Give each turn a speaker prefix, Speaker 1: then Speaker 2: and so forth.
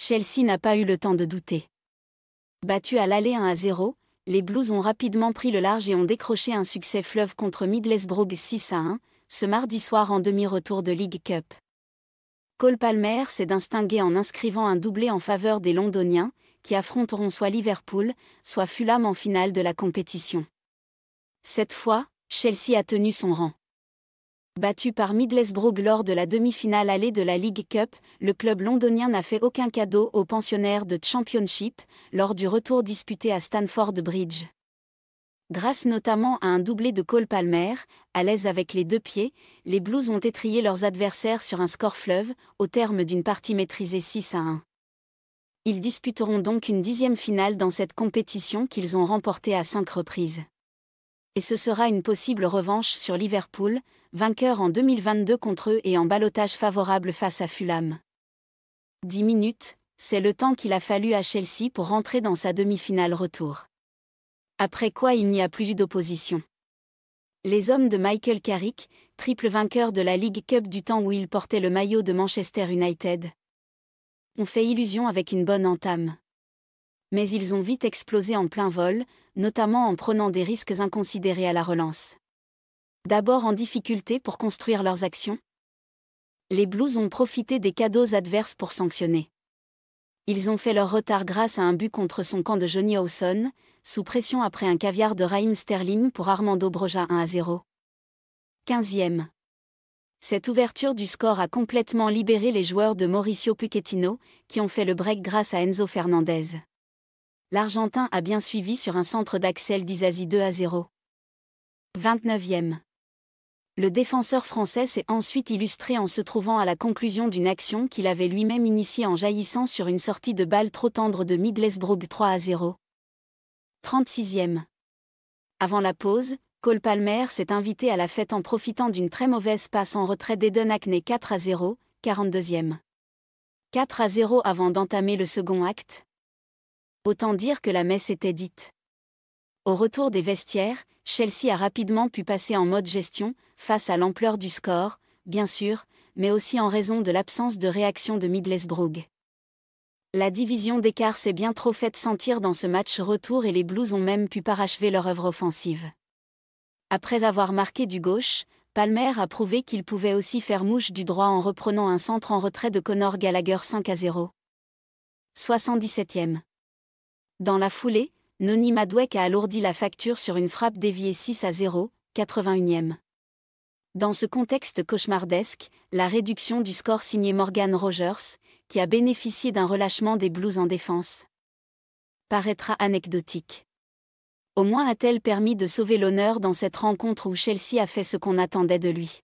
Speaker 1: Chelsea n'a pas eu le temps de douter. Battus à l'aller 1 à 0, les Blues ont rapidement pris le large et ont décroché un succès fleuve contre Middlesbrough 6 à 1, ce mardi soir en demi-retour de League Cup. Cole Palmer s'est distingué en inscrivant un doublé en faveur des Londoniens, qui affronteront soit Liverpool, soit Fulham en finale de la compétition. Cette fois, Chelsea a tenu son rang. Battu par Middlesbrough lors de la demi-finale allée de la League Cup, le club londonien n'a fait aucun cadeau aux pensionnaires de Championship lors du retour disputé à Stanford Bridge. Grâce notamment à un doublé de Cole Palmer, à l'aise avec les deux pieds, les Blues ont étrié leurs adversaires sur un score fleuve, au terme d'une partie maîtrisée 6 à 1. Ils disputeront donc une dixième finale dans cette compétition qu'ils ont remportée à cinq reprises et ce sera une possible revanche sur Liverpool, vainqueur en 2022 contre eux et en balotage favorable face à Fulham. Dix minutes, c'est le temps qu'il a fallu à Chelsea pour rentrer dans sa demi-finale retour. Après quoi il n'y a plus eu d'opposition. Les hommes de Michael Carrick, triple vainqueur de la League Cup du temps où il portait le maillot de Manchester United, ont fait illusion avec une bonne entame mais ils ont vite explosé en plein vol, notamment en prenant des risques inconsidérés à la relance. D'abord en difficulté pour construire leurs actions. Les Blues ont profité des cadeaux adverses pour sanctionner. Ils ont fait leur retard grâce à un but contre son camp de Johnny Hawson, sous pression après un caviar de Raheem Sterling pour Armando Broja 1 à 0. 15e. Cette ouverture du score a complètement libéré les joueurs de Mauricio Pochettino, qui ont fait le break grâce à Enzo Fernandez l'Argentin a bien suivi sur un centre d'Axel Dizazi 2 à 0. 29e. Le défenseur français s'est ensuite illustré en se trouvant à la conclusion d'une action qu'il avait lui-même initiée en jaillissant sur une sortie de balle trop tendre de Middlesbrough 3 à 0. 36e. Avant la pause, Cole Palmer s'est invité à la fête en profitant d'une très mauvaise passe en retrait d'Eden Acne 4 à 0, 42e. 4 à 0 avant d'entamer le second acte, Autant dire que la messe était dite. Au retour des vestiaires, Chelsea a rapidement pu passer en mode gestion, face à l'ampleur du score, bien sûr, mais aussi en raison de l'absence de réaction de Middlesbrough. La division d'écart s'est bien trop faite sentir dans ce match retour et les Blues ont même pu parachever leur œuvre offensive. Après avoir marqué du gauche, Palmer a prouvé qu'il pouvait aussi faire mouche du droit en reprenant un centre en retrait de Connor Gallagher 5 à 0. 77e. Dans la foulée, Noni Madwek a alourdi la facture sur une frappe déviée 6 à 0, 81e. Dans ce contexte cauchemardesque, la réduction du score signée Morgan Rogers, qui a bénéficié d'un relâchement des Blues en défense, paraîtra anecdotique. Au moins a-t-elle permis de sauver l'honneur dans cette rencontre où Chelsea a fait ce qu'on attendait de lui.